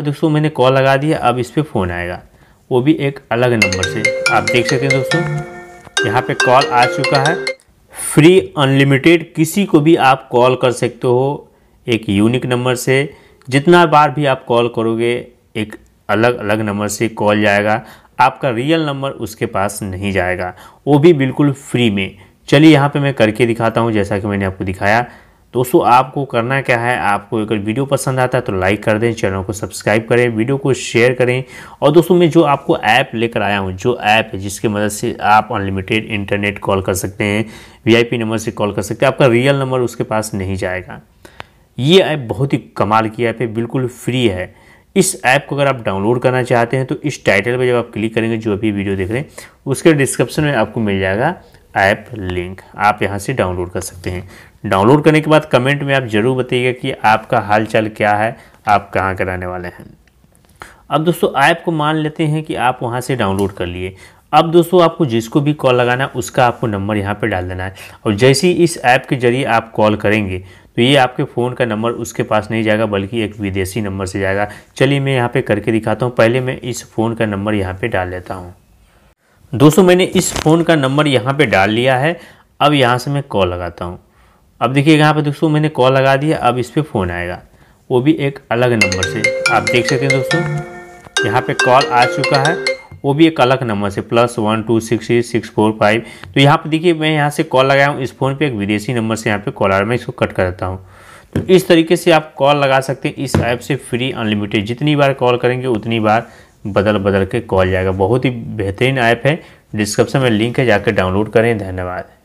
तो दोस्तों मैंने कॉल लगा दिया अब इस पर फ़ोन आएगा वो भी एक अलग नंबर से आप देख सकते हैं दोस्तों यहाँ पे कॉल आ चुका है फ्री अनलिमिटेड किसी को भी आप कॉल कर सकते हो एक यूनिक नंबर से जितना बार भी आप कॉल करोगे एक अलग अलग नंबर से कॉल जाएगा आपका रियल नंबर उसके पास नहीं जाएगा वो भी बिल्कुल फ्री में चलिए यहाँ पे मैं करके दिखाता हूँ जैसा कि मैंने आपको दिखाया दोस्तों आपको करना क्या है आपको अगर वीडियो पसंद आता है तो लाइक कर दें चैनल को सब्सक्राइब करें वीडियो को शेयर करें और दोस्तों मैं जो आपको ऐप लेकर आया हूँ जो ऐप है जिसकी मदद से आप अनलिमिटेड इंटरनेट कॉल कर सकते हैं वीआईपी नंबर से कॉल कर सकते हैं आपका रियल नंबर उसके पास नहीं जाएगा ये ऐप बहुत ही कमाल की ऐप है बिल्कुल फ्री है इस ऐप को अगर आप डाउनलोड करना चाहते हैं तो इस टाइटल पर जब आप क्लिक करेंगे जो अभी वीडियो देख रहे हैं उसके डिस्क्रिप्शन में आपको मिल जाएगा ऐप लिंक आप यहाँ से डाउनलोड कर सकते हैं डाउनलोड करने के बाद कमेंट में आप ज़रूर बताइएगा कि आपका हालचाल क्या है आप कहाँ कराने वाले हैं अब दोस्तों ऐप को मान लेते हैं कि आप वहाँ से डाउनलोड कर लिए अब दोस्तों आपको जिसको भी कॉल लगाना है उसका आपको नंबर यहाँ पर डाल देना है और जैसे ही इस ऐप के जरिए आप कॉल करेंगे तो ये आपके फ़ोन का नंबर उसके पास नहीं जाएगा बल्कि एक विदेशी नंबर से जाएगा चलिए मैं यहाँ पे करके दिखाता हूँ पहले मैं इस फ़ोन का नंबर यहाँ पे डाल लेता हूँ दोस्तों मैंने इस फ़ोन का नंबर यहाँ पे डाल लिया है अब यहाँ से मैं कॉल लगाता हूँ अब देखिए यहाँ पे दोस्तों मैंने कॉल लगा दिया अब इस पर फ़ोन आएगा वो भी एक अलग नंबर से आप देख सकते हैं दोस्तों यहाँ पे कॉल आ चुका है वो भी एक अलग नंबर से plus one two six eight six four five तो यहाँ पर देखिए मैं यहाँ से कॉल लगाया हूँ इस फ़ोन पर एक विदेशी नंबर से यहाँ पर कॉल आ रहा है मैं इसको कट कर देता हूँ तो इस तरीके से आप कॉल लगा सकते हैं इस ऐप से फ्री अनलिमिटेड जितनी बार कॉल करेंगे उतनी बार बदल बदल के कॉल जाएगा बहुत ही बेहतरीन ऐप है डिस्क्रिप्शन में लिंक है जाकर डाउनलोड करें धन्यवाद